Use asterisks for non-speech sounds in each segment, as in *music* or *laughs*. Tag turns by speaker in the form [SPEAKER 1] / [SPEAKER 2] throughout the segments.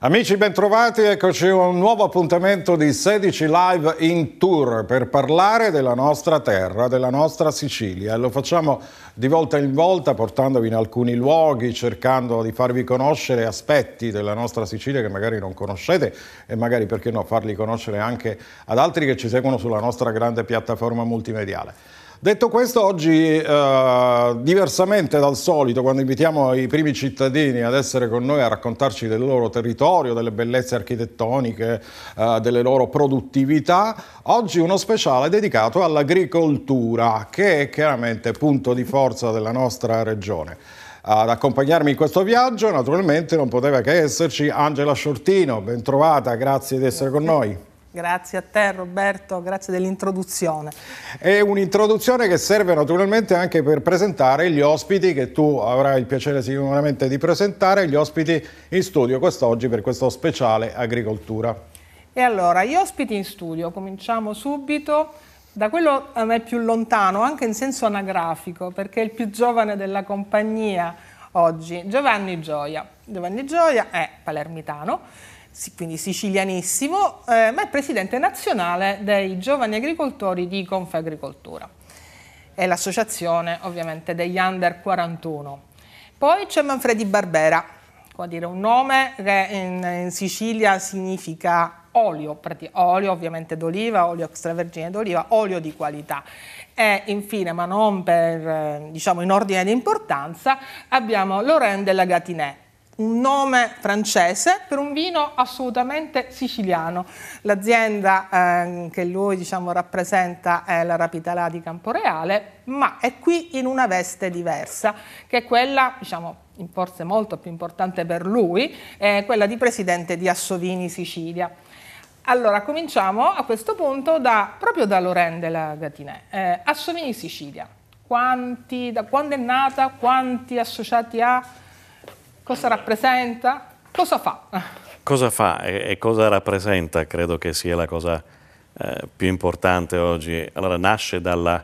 [SPEAKER 1] Amici bentrovati, eccoci a un nuovo appuntamento di 16 Live in Tour per parlare della nostra terra, della nostra Sicilia. Lo facciamo di volta in volta portandovi in alcuni luoghi, cercando di farvi conoscere aspetti della nostra Sicilia che magari non conoscete e magari perché no farli conoscere anche ad altri che ci seguono sulla nostra grande piattaforma multimediale. Detto questo, oggi eh, diversamente dal solito, quando invitiamo i primi cittadini ad essere con noi a raccontarci del loro territorio, delle bellezze architettoniche, eh, delle loro produttività, oggi uno speciale dedicato all'agricoltura, che è chiaramente punto di forza della nostra regione. Ad accompagnarmi in questo viaggio naturalmente non poteva che esserci Angela Sciortino, Bentrovata, grazie di essere con noi.
[SPEAKER 2] Grazie a te Roberto, grazie dell'introduzione.
[SPEAKER 1] È un'introduzione che serve naturalmente anche per presentare gli ospiti che tu avrai il piacere sicuramente di presentare, gli ospiti in studio quest'oggi per questo speciale agricoltura.
[SPEAKER 2] E allora, gli ospiti in studio, cominciamo subito da quello a me più lontano, anche in senso anagrafico, perché è il più giovane della compagnia oggi, Giovanni Gioia. Giovanni Gioia è palermitano quindi sicilianissimo, eh, ma è presidente nazionale dei giovani agricoltori di Confagricoltura. È l'associazione ovviamente degli under 41. Poi c'è Manfredi Barbera, può dire, un nome che in, in Sicilia significa olio, olio ovviamente d'oliva, olio extravergine d'oliva, olio di qualità. E infine, ma non per, eh, diciamo, in ordine di importanza, abbiamo Laurent la Gatinè, un nome francese per un vino assolutamente siciliano. L'azienda eh, che lui diciamo, rappresenta è la Rapitalà di Camporeale, ma è qui in una veste diversa, che è quella, diciamo, forse molto più importante per lui, eh, quella di presidente di Assovini Sicilia. Allora, cominciamo a questo punto da, proprio da Lorraine della Gatinè, eh, Assovini Sicilia. Quanti, da quando è nata, quanti associati ha? cosa rappresenta, cosa fa.
[SPEAKER 3] Cosa fa e, cosa rappresenta credo che sia la cosa eh, più importante oggi. Allora nasce dalla,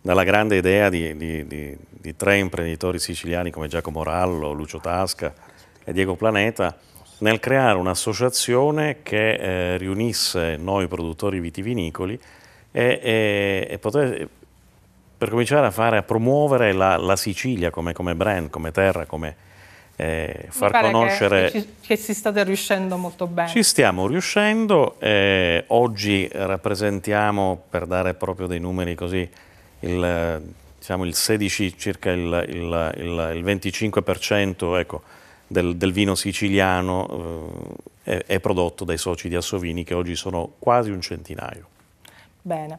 [SPEAKER 3] dalla grande idea di, di, di, di, tre imprenditori siciliani come Giacomo Rallo, Lucio Tasca e Diego Planeta nel creare un'associazione che eh, riunisse noi produttori vitivinicoli e, e, e poter, per cominciare a, fare, a promuovere la, la Sicilia come, come brand, come terra, come, eh, far conoscere... Che,
[SPEAKER 2] che, ci state riuscendo molto bene. Ci
[SPEAKER 3] stiamo riuscendo, eh, oggi rappresentiamo, per dare proprio dei numeri così, il, diciamo il 16, circa il, il, il 25% ecco, del, del, vino siciliano eh, è, è prodotto dai soci di Assovini che oggi sono quasi un centinaio.
[SPEAKER 2] Bene.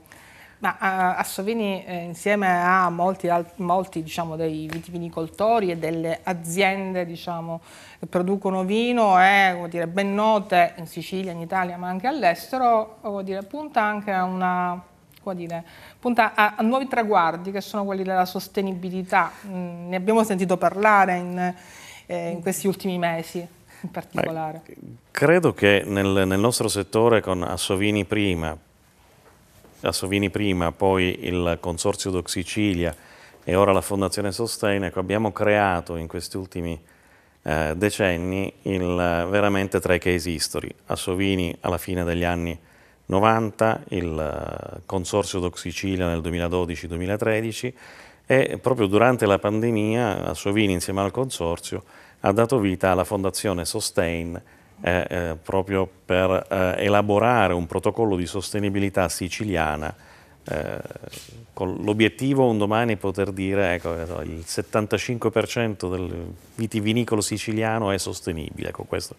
[SPEAKER 2] Ma a, a Sovini, eh, insieme a molti, al, molti diciamo, dei vitivinicoltori e delle aziende diciamo, che producono vino, è dire, ben note in Sicilia, in Italia, ma anche all'estero, punta anche a una Dire, punta a, a, nuovi traguardi che sono quelli della sostenibilità. Mm, ne abbiamo sentito parlare in, eh, in, questi ultimi mesi in particolare. Beh,
[SPEAKER 3] credo che nel, nel nostro settore con Assovini prima, la Sovini prima, poi il Consorzio Doc Sicilia e ora la Fondazione Sostegno, ecco, abbiamo creato in questi ultimi eh, decenni il, veramente tre case history. A Sovini alla fine degli anni 90, il eh, Consorzio Doc Sicilia nel 2012-2013 e proprio durante la pandemia a Sovini insieme al Consorzio ha dato vita alla Fondazione Sustain eh, proprio per eh, elaborare un protocollo di sostenibilità siciliana eh, con l'obiettivo un domani poter dire ecco, il 75% del vitivinicolo siciliano è sostenibile. Ecco, questo,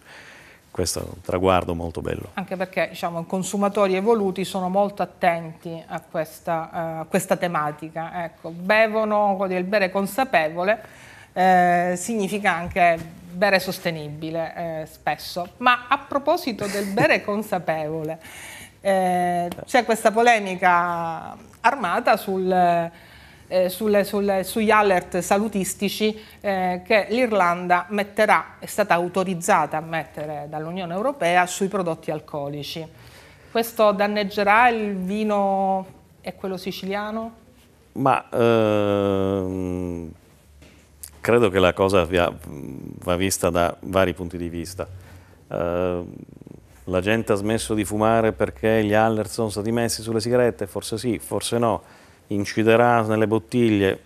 [SPEAKER 3] questo, è un traguardo molto bello.
[SPEAKER 2] Anche perché diciamo, i consumatori evoluti sono molto attenti a questa, uh, questa tematica. Ecco, bevono il bere consapevole, eh, significa anche bere sostenibile eh, spesso. Ma a proposito del bere *laughs* consapevole, eh, c'è questa polemica armata sul... Eh, sulle, sulle, sugli alert salutistici eh, che l'Irlanda metterà, è stata autorizzata a mettere dall'Unione Europea sui prodotti alcolici. Questo danneggerà il vino e quello siciliano?
[SPEAKER 3] Ma ehm, credo che la cosa va vista da vari punti di vista. Uh, la gente ha smesso di fumare perché gli Allerson sono stati messi sulle sigarette? Forse sì, forse no. Inciderà nelle bottiglie?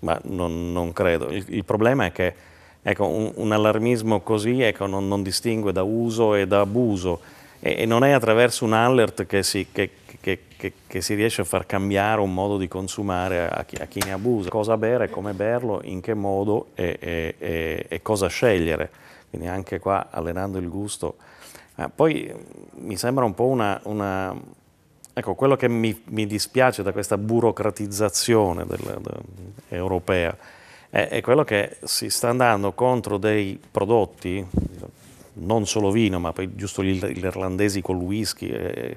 [SPEAKER 3] Ma non, non credo. Il, il, problema è che ecco, un, un, allarmismo così ecco, non, non distingue da uso e da abuso e, e non è attraverso un alert che si, che, che, che si, riesce a far cambiare un modo di consumare a chi, a chi, ne abusa, cosa bere, come berlo, in che modo e, e, e cosa scegliere. Quindi anche qua allenando il gusto. Ah, poi mm, mi sembra un po' una, una Ecco, quello che mi, mi, dispiace da questa burocratizzazione del, de, europea è, è, quello che si sta andando contro dei prodotti, non solo vino, ma poi giusto gli, gli irlandesi con il whisky. Eh,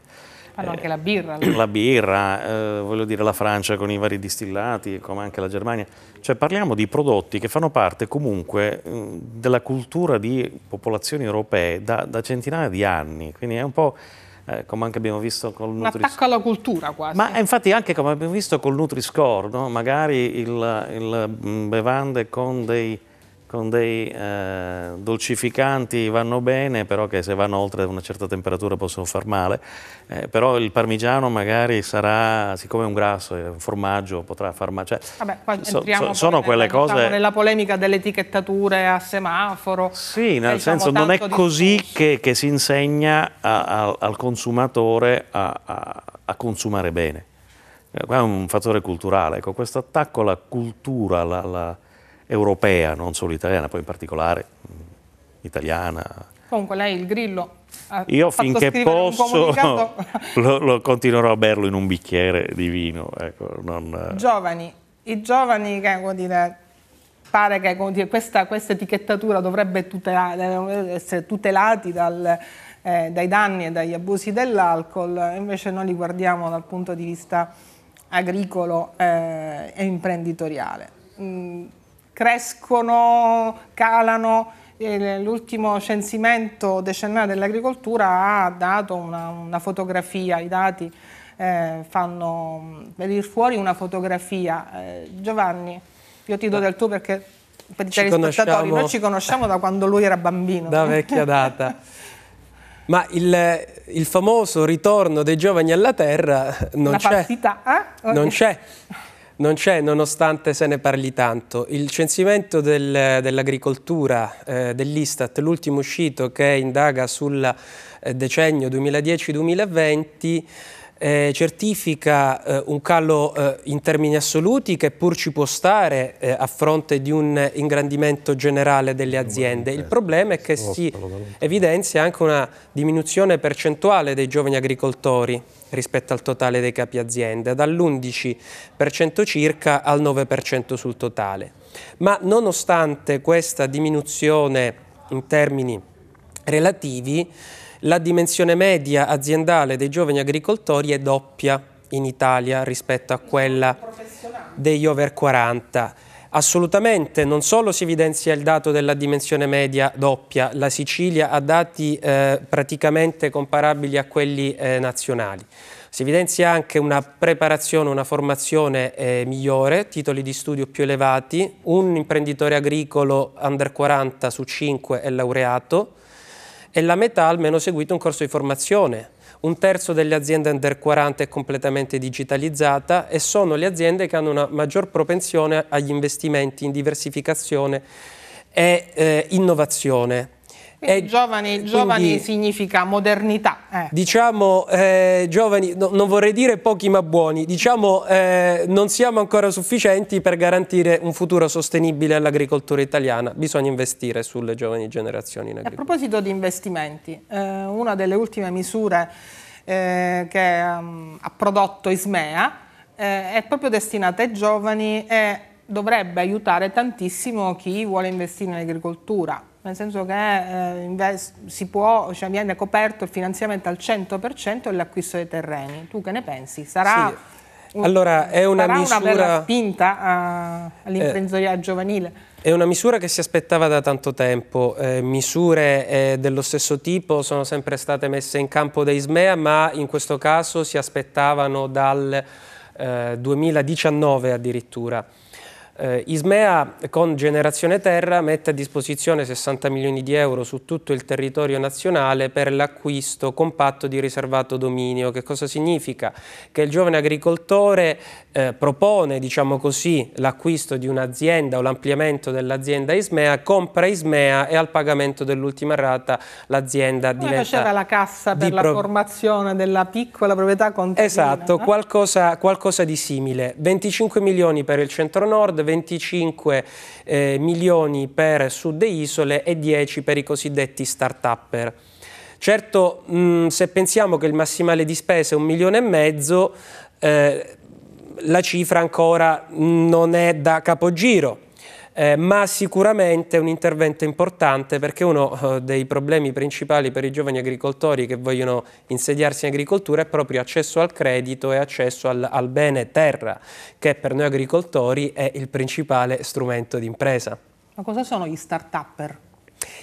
[SPEAKER 2] Fanno eh, anche la birra. Allora.
[SPEAKER 3] La birra, eh, voglio dire la Francia con i vari distillati, come anche la Germania. Cioè parliamo di prodotti che fanno parte comunque mh, mm, della cultura di popolazioni europee da, da, centinaia di anni, quindi è un po'... Eh, come anche abbiamo visto con il Nutri-Score. Un attacco
[SPEAKER 2] alla cultura quasi. Ma eh,
[SPEAKER 3] infatti anche come abbiamo visto col Nutri-Score, no? magari il, il mh, mm, bevande con dei con dei eh, dolcificanti vanno bene, però che se vanno oltre una certa temperatura possono far male, eh, però il parmigiano magari sarà, siccome è un grasso, è un formaggio, potrà far male. Cioè,
[SPEAKER 2] Vabbè, so, so, sono
[SPEAKER 3] nel, quelle diciamo, cose... Nella
[SPEAKER 2] polemica delle etichettature a semaforo. Sì, nel diciamo, senso non è così
[SPEAKER 3] che, che, si insegna a, a, al consumatore a, a consumare bene. Eh, qua è un fattore culturale, ecco, questo attacco alla cultura, alla, alla europea, non solo italiana, poi in particolare mm, italiana.
[SPEAKER 2] Comunque lei il grillo io finché posso *laughs*
[SPEAKER 3] lo, lo, continuerò a berlo in un bicchiere di vino. Ecco, non...
[SPEAKER 2] Giovani, i giovani che dire, pare che dire, questa, questa, etichettatura dovrebbe essere tutelati dal, eh, dai danni e dagli abusi dell'alcol, invece noi li guardiamo dal punto di vista agricolo eh, e imprenditoriale. Mm crescono, calano. L'ultimo censimento decennale dell'agricoltura ha dato una, una fotografia, i dati eh, fanno venire fuori una fotografia. Eh, Giovanni, io ti do del tu perché per i ci telespettatori noi ci conosciamo da quando lui era bambino. Da vecchia
[SPEAKER 4] data. Ma il, il famoso ritorno dei giovani alla terra non c'è.
[SPEAKER 2] Eh? Non c'è.
[SPEAKER 4] Non c'è, nonostante se ne parli tanto. Il censimento del, dell'agricoltura eh, dell'Istat, l'ultimo uscito che indaga sul eh, decennio 2010-2020, eh, certifica eh, un calo eh, in termini assoluti che pur ci può stare eh, a fronte di un ingrandimento generale delle aziende. Il problema è che si evidenzia anche una diminuzione percentuale dei giovani agricoltori rispetto al totale dei capi aziende, dall'11% circa al 9% sul totale. Ma nonostante questa diminuzione in termini relativi, la dimensione media aziendale dei giovani agricoltori è doppia in Italia rispetto a quella degli over 40. Assolutamente, non solo si evidenzia il dato della dimensione media doppia, la Sicilia ha dati eh, praticamente comparabili a quelli eh, nazionali. Si evidenzia anche una preparazione, una formazione eh, migliore, titoli di studio più elevati, un imprenditore agricolo under 40 su 5 è laureato, e la metà ha almeno seguito un corso di formazione. Un terzo delle aziende under 40 è completamente digitalizzata e sono le aziende che hanno una maggior propensione agli investimenti in diversificazione e eh, innovazione.
[SPEAKER 2] Eh, quindi, giovani, giovani quindi, significa modernità. Eh.
[SPEAKER 4] Diciamo, eh, giovani, no, non vorrei dire pochi ma buoni, diciamo eh, non siamo ancora sufficienti per garantire un futuro sostenibile all'agricoltura italiana, bisogna investire sulle giovani generazioni in A
[SPEAKER 2] proposito di investimenti, eh, una delle ultime misure eh, che um, ha prodotto Ismea è proprio destinata ai giovani e dovrebbe aiutare tantissimo chi vuole investire in agricoltura nel senso che eh, si può, cioè viene coperto il finanziamento al 100% e l'acquisto dei terreni. Tu che ne pensi? Sarà... Sì. Allora, è una Sarà misura... una bella spinta eh, all'imprenditoria eh, giovanile.
[SPEAKER 4] È una misura che si aspettava da tanto tempo. Eh, misure eh, dello stesso tipo sono sempre state messe in campo da Ismea, ma in questo caso si aspettavano dal 2019 eh, addirittura. Eh, Ismea con Generazione Terra mette a disposizione 60 milioni di euro su tutto il territorio nazionale per l'acquisto compatto di riservato dominio. Che cosa significa? Che il giovane agricoltore eh, propone diciamo così, l'acquisto di un'azienda o l'ampliamento dell'azienda Ismea, compra Ismea e al pagamento dell'ultima rata l'azienda diventa... Come faceva la
[SPEAKER 2] cassa per la pro... formazione della piccola proprietà contabile. Esatto, no?
[SPEAKER 4] qualcosa, qualcosa, di simile. 25 milioni per il centro-nord, 25 eh, milioni per sud e isole e 10 per i cosiddetti start-upper. Certo, mh, se pensiamo che il massimale di spesa è un milione e mezzo, eh, la cifra ancora non è da capogiro. Eh, ma sicuramente è un intervento importante perché uno eh, dei problemi principali per i giovani agricoltori che vogliono insediarsi in agricoltura è proprio accesso al credito e accesso al, al bene terra, che per noi agricoltori è il principale strumento di impresa.
[SPEAKER 2] Ma cosa sono gli start-upper?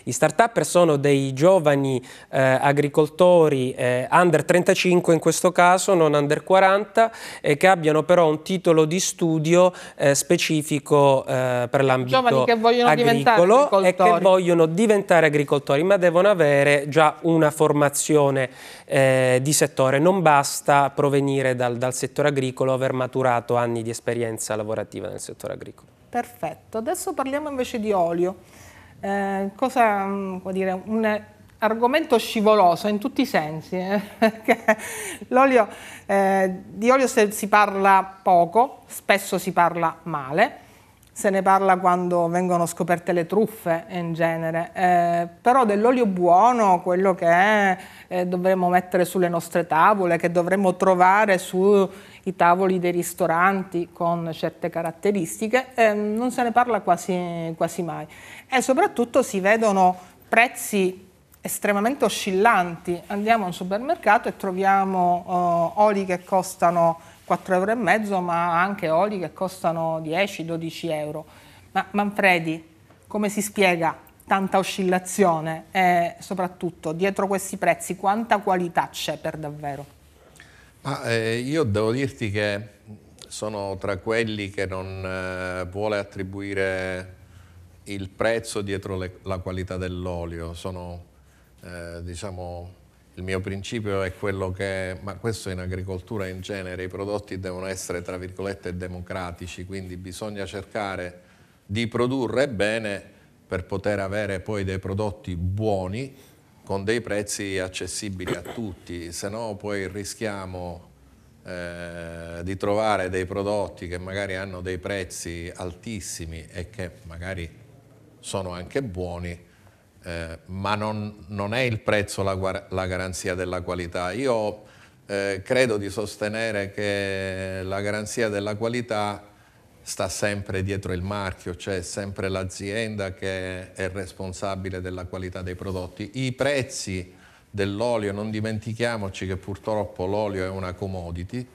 [SPEAKER 4] I start-upper sono dei giovani eh, agricoltori eh, under 35 in questo caso, non under 40, eh, che abbiano però un titolo di studio eh, specifico eh, per l'ambito agricolo e che vogliono diventare agricoltori, ma devono avere già una formazione eh, di settore. Non basta provenire dal, dal settore agricolo, aver maturato anni di esperienza lavorativa nel settore agricolo.
[SPEAKER 2] Perfetto, adesso parliamo invece di olio. Eh, cosa mm, cosa, dire, un argomento scivoloso in tutti i sensi, eh, *laughs* perché olio, eh, di olio si parla poco, spesso si parla male, se ne parla quando vengono scoperte le truffe in genere, eh, però dell'olio buono, quello che eh, dovremmo mettere sulle nostre tavole, che dovremmo trovare sui tavoli dei ristoranti con certe caratteristiche, eh, non se ne parla quasi, quasi mai. E soprattutto si vedono prezzi estremamente oscillanti. Andiamo al supermercato e troviamo eh, oli che costano 4,5 euro, ma anche oli che costano 10-12 euro. Ma Manfredi, come si spiega tanta oscillazione e soprattutto dietro questi prezzi quanta qualità c'è per davvero?
[SPEAKER 5] Ma, eh, io devo dirti che sono tra quelli che non eh, vuole attribuire il prezzo dietro le, la qualità dell'olio, sono eh, diciamo il mio principio è quello che, ma questo in agricoltura in genere, i prodotti devono essere tra virgolette democratici, quindi bisogna cercare di produrre bene per poter avere poi dei prodotti buoni con dei prezzi accessibili a tutti, se no poi rischiamo eh, di trovare dei prodotti che magari hanno dei prezzi altissimi e che magari sono anche buoni, eh, ma non, non, è il prezzo la, la garanzia della qualità. Io eh, credo di sostenere che la garanzia della qualità sta sempre dietro il marchio, cioè è sempre l'azienda che è responsabile della qualità dei prodotti. I prezzi dell'olio, non dimentichiamoci che purtroppo l'olio è una commodity,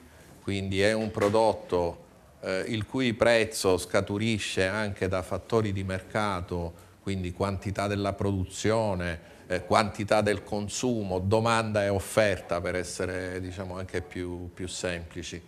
[SPEAKER 5] quindi è un prodotto eh, il cui prezzo scaturisce anche da fattori di mercato quindi quantità della produzione, eh, quantità del consumo, domanda e offerta per essere diciamo, anche più, più semplici.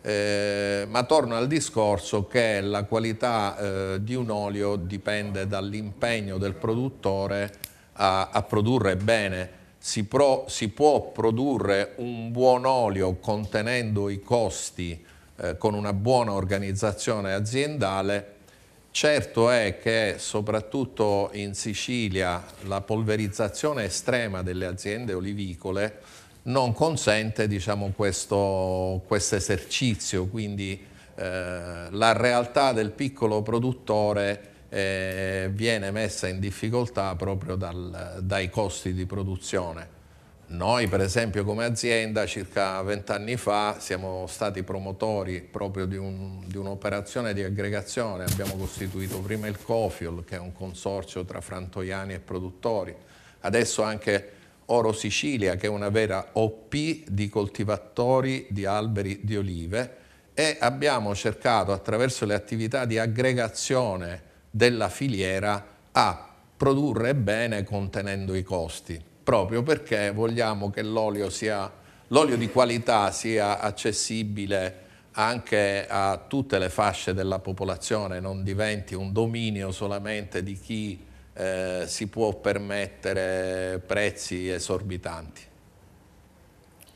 [SPEAKER 5] Eh, ma torno al discorso che la qualità eh, di un olio dipende dall'impegno del produttore a, a produrre bene. Si, pro, si, può produrre un buon olio contenendo i costi eh, con una buona organizzazione aziendale Certo è che soprattutto in Sicilia la polverizzazione estrema delle aziende olivicole non consente diciamo, questo quest esercizio, quindi eh, la realtà del piccolo produttore eh, viene messa in difficoltà proprio dal, dai costi di produzione. Noi per esempio come azienda circa vent'anni fa siamo stati promotori proprio di, un'operazione un di aggregazione, abbiamo costituito prima il Cofiol che è un consorzio tra frantoiani e produttori, adesso anche Oro Sicilia che è una vera OP di coltivatori di alberi di olive e abbiamo cercato attraverso le attività di aggregazione della filiera a produrre bene contenendo i costi proprio perché vogliamo che l'olio di qualità sia accessibile anche a tutte le fasce della popolazione, non diventi un dominio solamente di chi eh, si può permettere prezzi esorbitanti.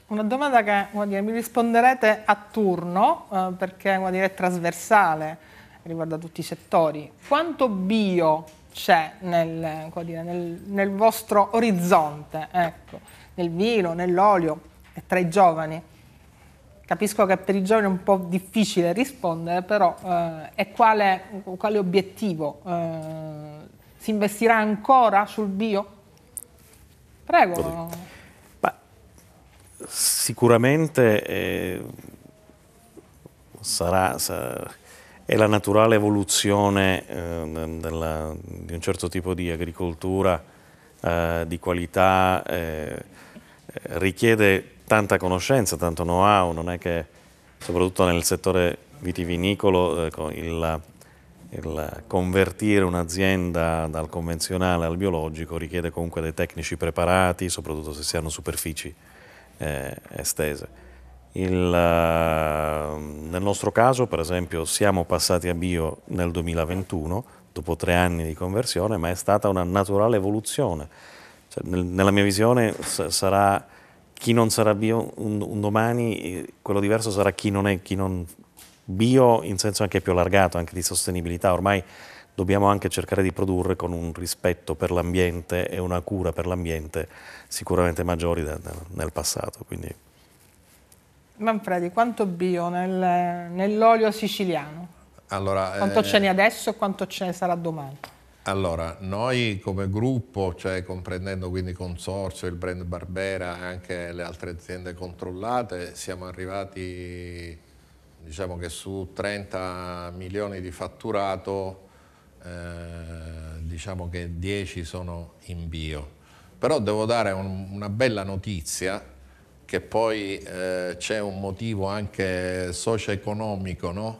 [SPEAKER 2] Una domanda che dire, mi risponderete a turno, eh, perché dire, è trasversale, riguarda tutti i settori. Quanto bio c'è nel, dire, nel, nel vostro orizzonte, ecco, nel vino, nell'olio e tra i giovani. Capisco che per i giovani è un po' difficile rispondere, però eh, è quale, quale obiettivo? Eh, si investirà ancora sul bio? Prego. Beh,
[SPEAKER 3] sicuramente eh, sarà, sarà è la naturale evoluzione eh, della, di un certo tipo di agricoltura eh, di qualità eh, eh, richiede tanta conoscenza, tanto know-how, non è che soprattutto nel settore vitivinicolo eh, il, il convertire un'azienda dal convenzionale al biologico richiede comunque dei tecnici preparati, soprattutto se si hanno superfici eh, estese. Il, ehm, nel nostro caso, per esempio, siamo passati a bio nel 2021, dopo tre anni di conversione, ma è stata una naturale evoluzione. Cioè, nel, nella mia visione sarà chi non sarà bio un, un, domani, eh, quello diverso sarà chi non è, chi non bio in senso anche più allargato, anche di sostenibilità. Ormai dobbiamo anche cercare di produrre con un rispetto per l'ambiente e una cura per l'ambiente sicuramente maggiori da, da, nel passato. Quindi.
[SPEAKER 2] Manfredi, quanto bio nel, nell'olio siciliano?
[SPEAKER 5] Allora, quanto eh, ce n'è
[SPEAKER 2] adesso e quanto ce ne sarà domani?
[SPEAKER 5] Allora, noi come gruppo, cioè comprendendo quindi Consorzio, il brand Barbera e anche le altre aziende controllate, siamo arrivati diciamo che su 30 milioni di fatturato eh, diciamo che 10 sono in bio. Però devo dare un, una bella notizia che poi eh, c'è un motivo anche socio-economico, no?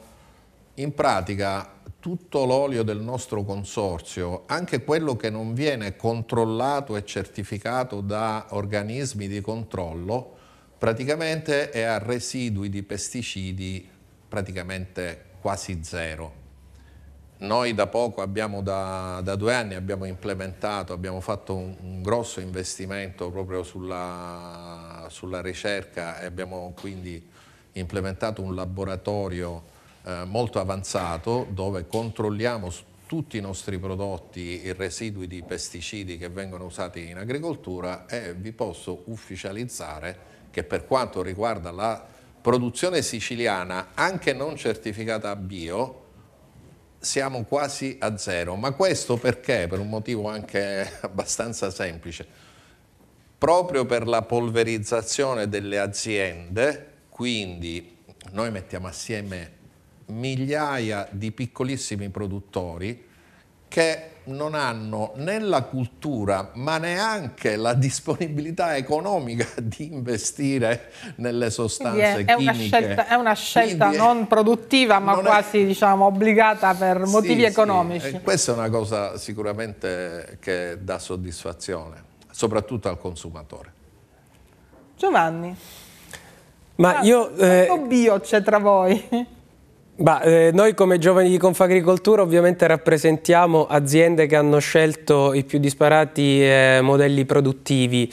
[SPEAKER 5] In pratica tutto l'olio del nostro consorzio, anche quello che non viene controllato e certificato da organismi di controllo, praticamente è a residui di pesticidi praticamente quasi zero. Noi da poco, abbiamo da, da due anni, abbiamo implementato, abbiamo fatto un, un grosso investimento proprio sulla sulla, ricerca e abbiamo quindi implementato un laboratorio eh, molto avanzato dove controlliamo su tutti i nostri prodotti i residui di pesticidi che vengono usati in agricoltura e vi posso ufficializzare che per quanto riguarda la produzione siciliana, anche non certificata bio, siamo quasi a zero. Ma questo perché? Per un motivo anche *laughs* abbastanza semplice proprio per la polverizzazione delle aziende, quindi noi mettiamo assieme migliaia di piccolissimi produttori che non hanno né la cultura ma neanche la disponibilità economica *laughs* di investire nelle sostanze è, è chimiche. Una scelta, è una
[SPEAKER 2] scelta Quindi non produttiva ma non quasi diciamo, obbligata per motivi sì, economici. Sì. Eh,
[SPEAKER 5] questa è una cosa sicuramente che dà soddisfazione soprattutto al consumatore. Giovanni. Ma ah, io... Eh,
[SPEAKER 2] bio c'è tra voi?
[SPEAKER 4] Ma, eh, noi come giovani di Confagricoltura ovviamente rappresentiamo aziende che hanno scelto i più disparati eh, modelli produttivi,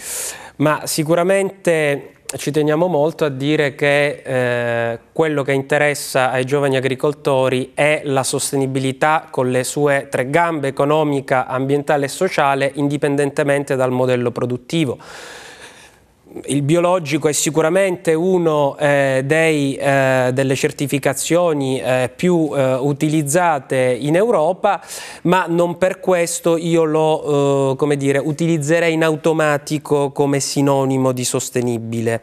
[SPEAKER 4] ma sicuramente ci teniamo molto a dire che eh, quello che interessa ai giovani agricoltori è la sostenibilità con le sue tre gambe, economica, ambientale e sociale, indipendentemente dal modello produttivo il biologico è sicuramente una eh, eh, delle certificazioni eh, più eh, utilizzate in Europa, ma non per questo io lo eh, dire, utilizzerei in automatico come sinonimo di sostenibile.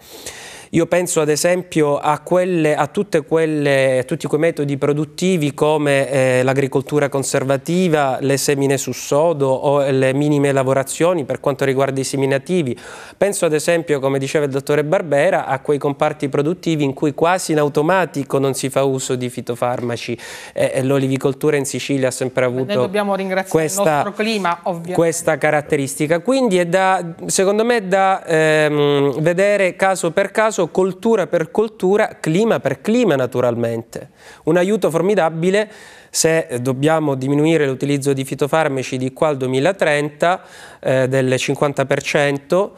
[SPEAKER 4] Io penso ad esempio a, quelle, a, quelle, a tutti quei metodi produttivi come eh, l'agricoltura conservativa, le semine su sodo o le minime lavorazioni per quanto riguarda i seminativi. Penso ad esempio, come diceva il dottore Barbera, a quei comparti produttivi in cui quasi in automatico non si fa uso di fitofarmaci. Eh, l'olivicoltura in Sicilia ha sempre avuto questa, clima, questa, caratteristica. Quindi è da, secondo me è da ehm, vedere caso per caso caso coltura per coltura, clima per clima naturalmente. Un aiuto formidabile se dobbiamo diminuire l'utilizzo di fitofarmaci di qua al 2030 eh, del 50%,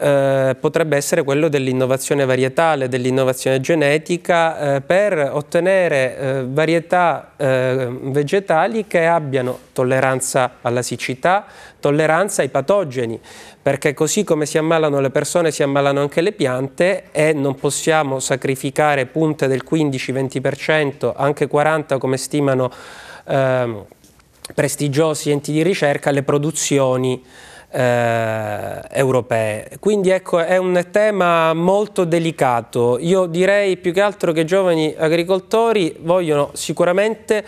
[SPEAKER 4] eh, potrebbe essere quello dell'innovazione varietale, dell'innovazione genetica eh, per ottenere eh, varietà eh, vegetali che abbiano tolleranza alla siccità, tolleranza ai patogeni, perché così come si ammalano le persone si ammalano anche le piante e non possiamo sacrificare punte del 15-20%, anche 40% come stimano ehm, prestigiosi enti di ricerca, le produzioni eh, europee. Quindi ecco, è un tema molto delicato. Io direi più che altro che i giovani agricoltori vogliono sicuramente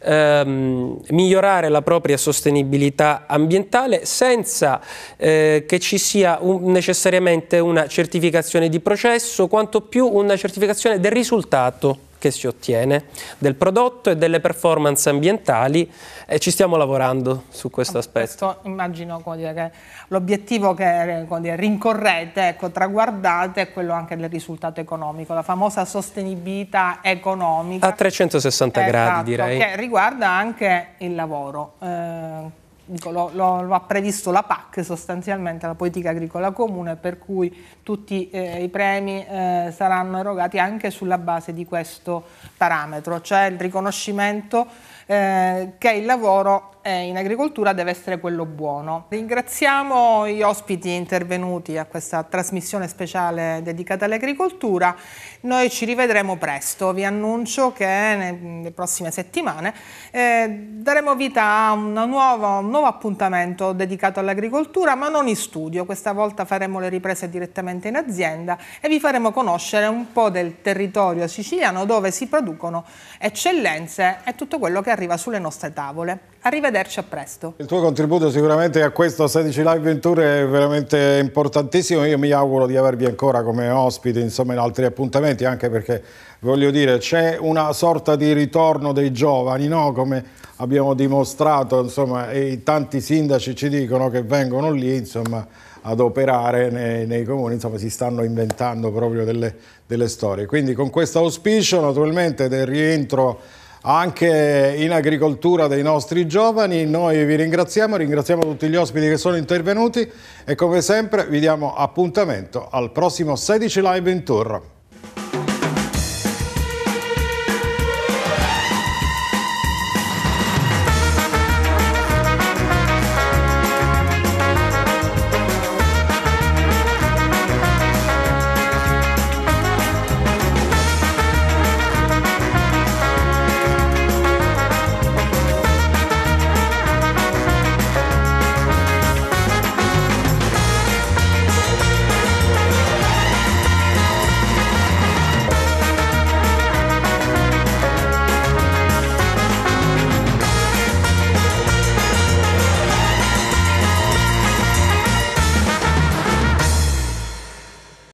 [SPEAKER 4] ehm, migliorare la propria sostenibilità ambientale senza eh, che ci sia un, necessariamente una certificazione di processo, quanto più una certificazione del risultato che si ottiene, del prodotto e delle performance ambientali e ci stiamo lavorando su questo aspetto. Questo
[SPEAKER 2] immagino dire, che l'obiettivo che dire, rincorrete, ecco, traguardate è quello anche del risultato economico, la famosa sostenibilità economica. A
[SPEAKER 4] 360 esatto, gradi direi. Che
[SPEAKER 2] riguarda anche il lavoro. Eh, lo, lo, lo, ha previsto la PAC sostanzialmente, la politica agricola comune, per cui tutti eh, i premi eh, saranno erogati anche sulla base di questo parametro, cioè il riconoscimento eh, che il lavoro eh, in agricoltura deve essere quello buono. Ringraziamo gli ospiti intervenuti a questa trasmissione speciale dedicata all'agricoltura. Noi ci rivedremo presto, vi annuncio che nelle prossime settimane eh, daremo vita a nuova, un nuovo appuntamento dedicato all'agricoltura, ma non in studio. Questa volta faremo le riprese direttamente in azienda e vi faremo conoscere un po' del territorio siciliano dove si producono eccellenze e tutto quello che arriva sulle nostre tavole. Arrivederci a presto. Il
[SPEAKER 1] tuo contributo sicuramente a questo 16 Live Venture è veramente importantissimo. Io mi auguro di avervi ancora come ospite insomma, in altri appuntamenti, anche perché voglio dire c'è una sorta di ritorno dei giovani, no? come abbiamo dimostrato, insomma, e tanti sindaci ci dicono che vengono lì, insomma, ad operare nei, nei, comuni, insomma si stanno inventando proprio delle, delle storie. Quindi con questo auspicio naturalmente del rientro anche in agricoltura dei nostri giovani. Noi vi ringraziamo, ringraziamo tutti gli ospiti che sono intervenuti e come sempre vi diamo appuntamento al prossimo 16 live in tour.